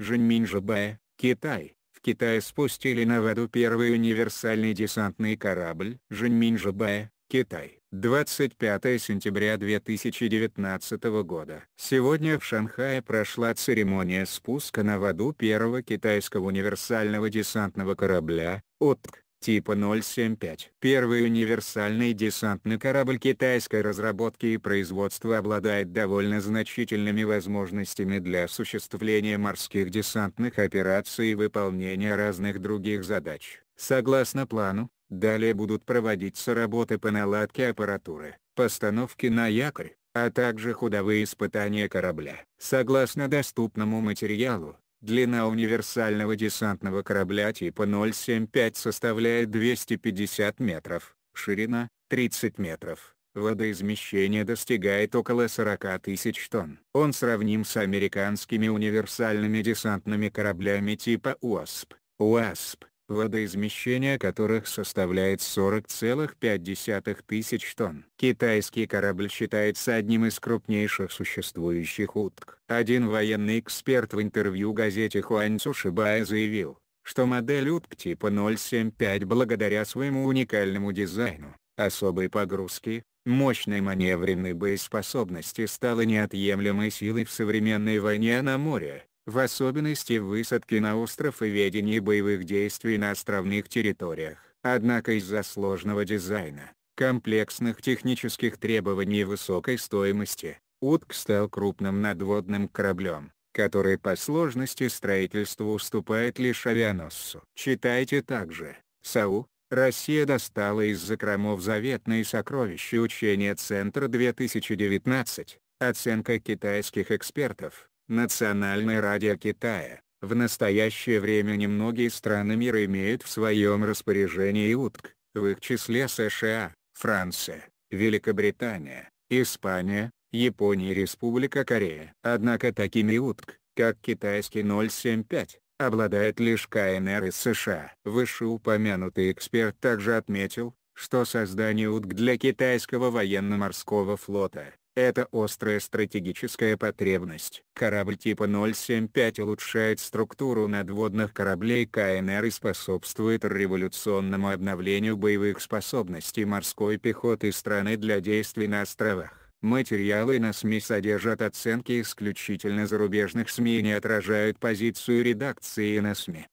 Жэньминь Китай. В Китае спустили на воду первый универсальный десантный корабль Жэньминь Китай. 25 сентября 2019 года. Сегодня в Шанхае прошла церемония спуска на воду первого китайского универсального десантного корабля «ОТК» типа 075. Первый универсальный десантный корабль китайской разработки и производства обладает довольно значительными возможностями для осуществления морских десантных операций и выполнения разных других задач. Согласно плану, далее будут проводиться работы по наладке аппаратуры, постановке на якорь, а также ходовые испытания корабля. Согласно доступному материалу, Длина универсального десантного корабля типа 075 составляет 250 метров, ширина — 30 метров. Водоизмещение достигает около 40 тысяч тонн. Он сравним с американскими универсальными десантными кораблями типа УАСП. УАСП водоизмещение которых составляет 40,5 тысяч тонн. Китайский корабль считается одним из крупнейших существующих утк. Один военный эксперт в интервью газете Хуаньцу Шибая заявил, что модель утк типа 075 благодаря своему уникальному дизайну, особой погрузке, мощной маневренной боеспособности стала неотъемлемой силой в современной войне на море в особенности высадки на остров и ведении боевых действий на островных территориях. Однако из-за сложного дизайна, комплексных технических требований и высокой стоимости, Утк стал крупным надводным кораблем, который по сложности строительства уступает лишь авианосцу. Читайте также, САУ, Россия достала из закромов заветные сокровища учения Центр 2019, оценка китайских экспертов. Национальной радио Китая. В настоящее время немногие страны мира имеют в своем распоряжении УТК, в их числе США, Франция, Великобритания, Испания, Япония и Республика Корея. Однако такими УТК, как китайский 075, обладает лишь КНР и США. Вышеупомянутый эксперт также отметил, что создание УТК для китайского военно-морского флота это острая стратегическая потребность. Корабль типа 075 улучшает структуру надводных кораблей КНР и способствует революционному обновлению боевых способностей морской пехоты страны для действий на островах. Материалы на СМИ содержат оценки исключительно зарубежных СМИ и не отражают позицию редакции на СМИ.